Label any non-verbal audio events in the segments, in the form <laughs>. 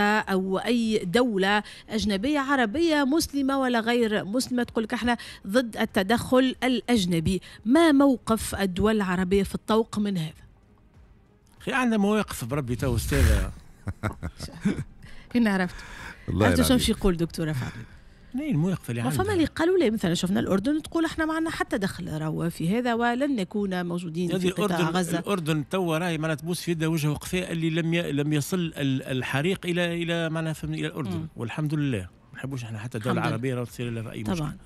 او اي دوله اجنبيه عربيه مسلمه ولا غير مسلمه تقول لك احنا ضد التدخل الاجنبي ما موقف الدول العربيه في الطوق من هذا خي عندنا مواقف بربي تو استاذه <laughs> انا عرفت عرفت شنو يقول دكتوره فاطمه منين إيه، مو يقفل ما فما اللي قالوا لي مثلا شفنا الاردن تقول احنا ما عندنا حتى دخل راهو في هذا ولن نكون موجودين في قطاع غزه الاردن تو راهي معناها تبوس في يدها وجه وقفاء اللي لم لم يصل الحريق الى الى معناها الى الاردن م. والحمد لله ما نحبوش احنا حتى الدول العربيه تصير لها اي طبعا.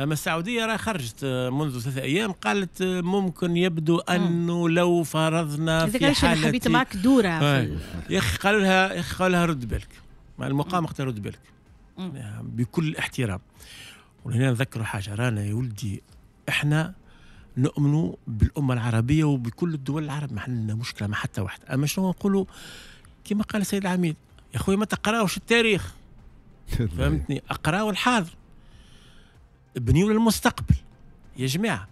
اما السعوديه راه خرجت آه، منذ ثلاثة ايام قالت آه، ممكن يبدو انه لو فرضنا في حالة حبيت معك دوره يا اخي قالوا لها يا اخي قالوا لها رد بالك المقام اختار رد بالك آه، بكل احترام وهنا نذكر حاجه رانا يا ولدي احنا نؤمنوا بالامه العربيه وبكل الدول العربيه ما عندنا مشكله مع حتى واحده اما شنو نقولوا كما قال السيد العميد يا خويا ما تقراوش التاريخ <laughs> فهمتني اقراوا الحاضر بنيوا للمستقبل يا جماعه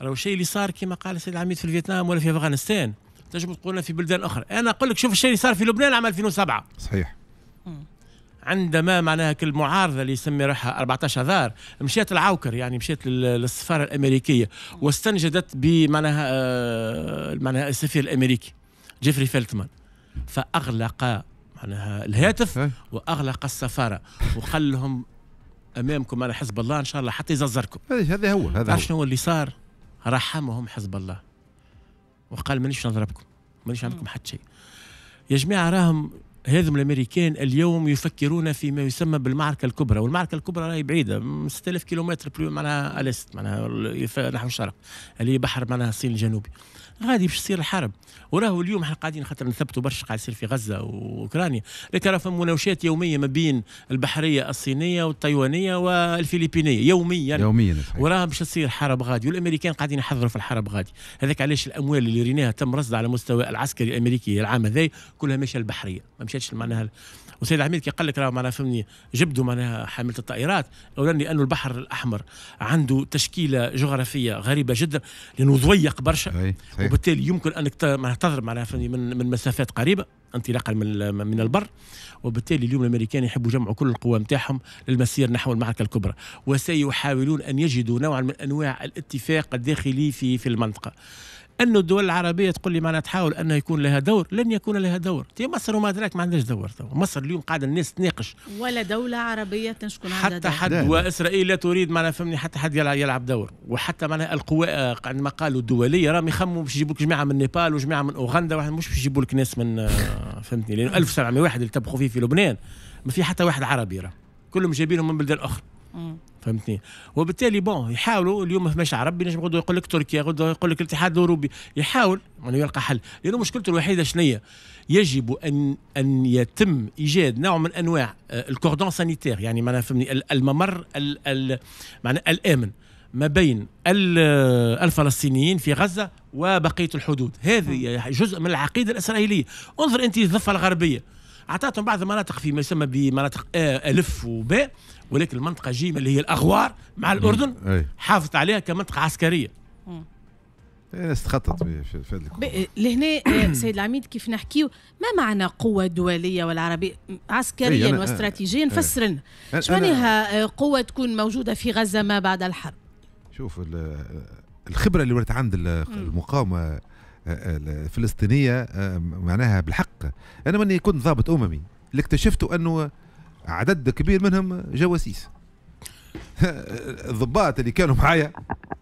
راهو الشيء اللي صار كما قال السيد العميد في فيتنام ولا في افغانستان تجب تقولنا في بلدان اخرى انا اقول لك شوف الشيء اللي صار في لبنان عام 2007 صحيح عندما معناها المعارضه اللي يسمي روحها 14 اذار مشات العوكر يعني مشات للسفاره الامريكيه واستنجدت بمعناها آه، معناها السفير الامريكي جيفري فيلتمان فاغلق معناها الهاتف واغلق السفاره وقال لهم امامكم انا حزب الله ان شاء الله حتى يزرزركم هذا هو هذا هو شنو اللي صار رحمهم حزب الله وقال مانيش نضربكم مانيش عندكم حتى شيء يا جماعه راهم هذم الامريكان اليوم يفكرون فيما يسمى بالمعركه الكبرى والمعركه الكبرى راهي بعيده 6000 كيلومتر معناها على معناها نحو الشرق اللي هي بحر معناها الصين الجنوبي غادي باش تصير الحرب وراهو اليوم احنا قاعدين خاطر نثبتوا برشا قاعد يصير في غزه واوكرانيا لكن راه فما مناوشات يوميه ما بين البحريه الصينيه والتايوانيه والفلبينيه يوميا يوميا وراها باش تصير حرب غادي والامريكان قاعدين يحضروا في الحرب غادي هذاك علاش الاموال اللي ريناها تم رصدها على مستوى العسكري الامريكي العام هذا كلها ماشيه البحريه ما مشاتش معناها وسيد عميد كي قال لك راه معناها فهمني جبدوا معناها حامله الطائرات اولا لانه البحر الاحمر عنده تشكيله جغرافيه غريبه جدا لانه ضيق برشا وبالتالي يمكن انك تضرب معناها من من مسافات قريبه انطلاقا من من البر وبالتالي اليوم الامريكان يحبوا يجمعوا كل القوى نتاعهم للمسير نحو المعركه الكبرى وسيحاولون ان يجدوا نوعا من انواع الاتفاق الداخلي في في المنطقه أن الدول العربية تقول لي معناها تحاول أنه يكون لها دور لن يكون لها دور تي مصر وما أدراك ما عندهاش دور تو. مصر اليوم قاعدة الناس تناقش ولا دولة عربية تنشكون عندها حتى حد دور. وإسرائيل لا تريد معناها فهمني حتى حد يلعب دور وحتى معناها القوى آه، عندما قالوا الدولية راهم يخموا باش يجيبوا لك جماعة من نيبال وجماعة من أوغندا واحد مش باش يجيبوا لك ناس من آه، فهمتني لأنه 1700 واحد اللي تبخوا فيه في لبنان ما في حتى واحد عربي راه كلهم جايبينهم من بلدان أخرى فهمتني وبالتالي بون يحاولوا اليوم في مشعل ربي نجم يقول لك تركيا يقول لك الاتحاد الاوروبي يحاول انه يلقى حل لانه مشكلته الوحيده شنية يجب ان ان يتم ايجاد نوع من انواع آه، الكوردون سانيتير يعني معناها فهمني الممر معناها الامن ما بين آه، الفلسطينيين في غزه وبقيه الحدود هذه جزء من العقيده الاسرائيليه انظر انت الضفه الغربيه اعطتهم بعض المناطق في ما يسمى بمناطق الف وباء ولكن المنطقه جيم اللي هي الاغوار مع الاردن حافظت عليها كمنطقه عسكريه إيه، الناس تخطط في هذا لهنا آه، <clears throat> سيد العميد كيف نحكي ما معنى قوة دولية والعربية عسكريا واستراتيجيا فسر لنا معناها آه، قوة تكون موجودة في غزة ما بعد الحرب شوف الخبرة اللي ورت عند المقاومة الفلسطينيه آه، معناها بالحق انا ماني كنت ضابط اممي اللي اكتشفتوا انه عدد كبير منهم جواسيس <laughs> الضباط اللي كانوا معايا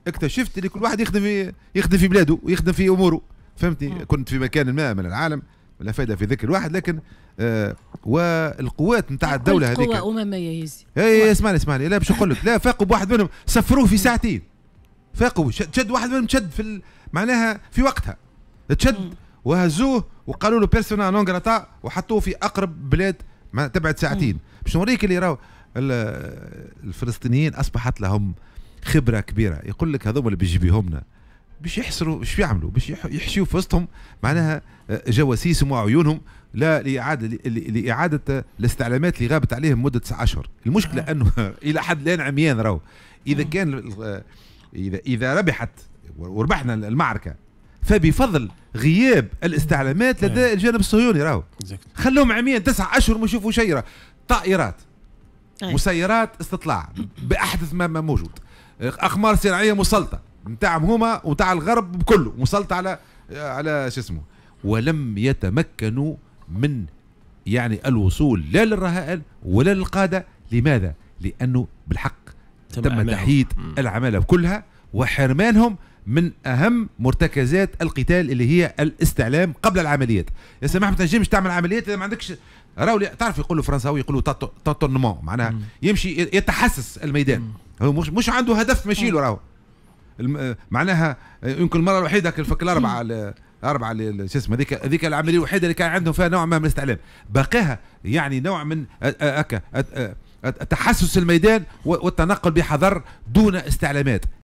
اكتشفت اللي كل واحد يخدم في يخدم في بلاده ويخدم في اموره فهمتني كنت في مكان ما من العالم لا فائده في ذكر واحد لكن آه والقوات نتاع الدوله هذيك قوه امميه يزي اي إيه، اسمعني اسمعني لا باش نقول لك لا فاقوا بواحد منهم سفروه في ساعتين فاقوا شد واحد منهم شد في معناها في وقتها تشد وهزوه وقالوا له بيرسونال نون غراتا وحطوه في اقرب بلاد ما تبعد ساعتين باش نوريك اللي راهو الفلسطينيين اصبحت لهم خبره كبيره يقول لك هذوما اللي بيجي يجيبيهمنا باش يحصروا باش يعملوا باش يحشوا في وسطهم معناها آه، جواسيسهم وعيونهم لا لاعاده لاعاده الاستعلامات اللي غابت عليهم مده تسع اشهر، المشكله آه. انه <laughs> الى حد الان عميان راهو اذا كان آه، اذا اذا ربحت وربحنا المعركه فبفضل غياب الاستعلامات إيه. لدى الجانب الصهيوني راهو خلوهم عامين تسع اشهر ما يشوفوا شيء طائرات إيه. مسيرات استطلاع باحدث ما موجود اقمار صناعيه مسلطه نتاعهم هما ونتاع الغرب بكله مسلطه على على شو اسمه ولم يتمكنوا من يعني الوصول لا للرهائن ولا للقاده لماذا؟ لانه بالحق تم تحييد العماله كلها وحرمانهم من اهم مرتكزات القتال اللي هي الاستعلام قبل العمليات يا سماح ما تنجمش تعمل عمليات اذا ما عندكش راهو تعرف يقولوا فرنساوي يقولوا تاتونمون معناها يمشي يتحسس الميدان هو مش, مش عنده هدف ماشي له راهو معناها يمكن المره الوحيده الفك الاربعه اربعه شو اسمه هذيك هذيك العمليه الوحيده اللي كان عندهم فيها نوع ما من الاستعلام باقيها يعني نوع من هكا تحسس الميدان والتنقل بحذر دون استعلامات